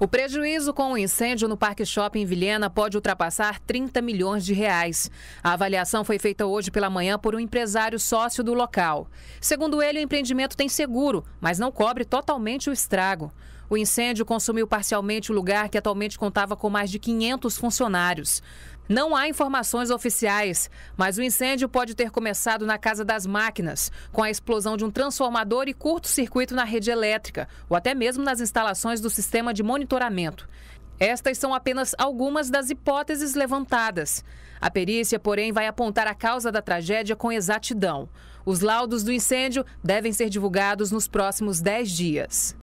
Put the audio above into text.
O prejuízo com o incêndio no Parque Shopping Vilhena pode ultrapassar 30 milhões de reais. A avaliação foi feita hoje pela manhã por um empresário sócio do local. Segundo ele, o empreendimento tem seguro, mas não cobre totalmente o estrago. O incêndio consumiu parcialmente o lugar que atualmente contava com mais de 500 funcionários. Não há informações oficiais, mas o incêndio pode ter começado na Casa das Máquinas, com a explosão de um transformador e curto-circuito na rede elétrica, ou até mesmo nas instalações do sistema de monitoramento. Estas são apenas algumas das hipóteses levantadas. A perícia, porém, vai apontar a causa da tragédia com exatidão. Os laudos do incêndio devem ser divulgados nos próximos 10 dias.